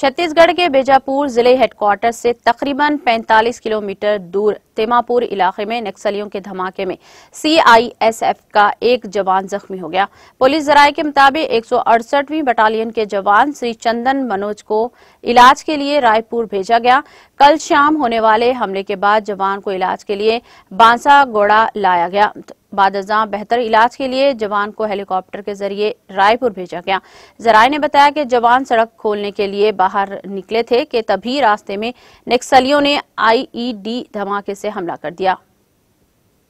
छत्तीसगढ़ के बेजापुर जिले हेडक्वार्टर से तकरीबन 45 किलोमीटर दूर तेमापुर इलाके में नक्सलियों के धमाके में सीआईएसएफ का एक जवान जख्मी हो गया पुलिस जराये के मुताबिक एक बटालियन के जवान श्री चंदन मनोज को इलाज के लिए रायपुर भेजा गया कल शाम होने वाले हमले के बाद जवान को इलाज के लिए बांसागोड़ा लाया गया बाद बेहतर इलाज के लिए जवान को हेलीकॉप्टर के जरिए रायपुर भेजा गया जराये ने बताया कि जवान सड़क खोलने के लिए बाहर निकले थे कि तभी रास्ते में नक्सलियों ने आईईडी धमाके से हमला कर दिया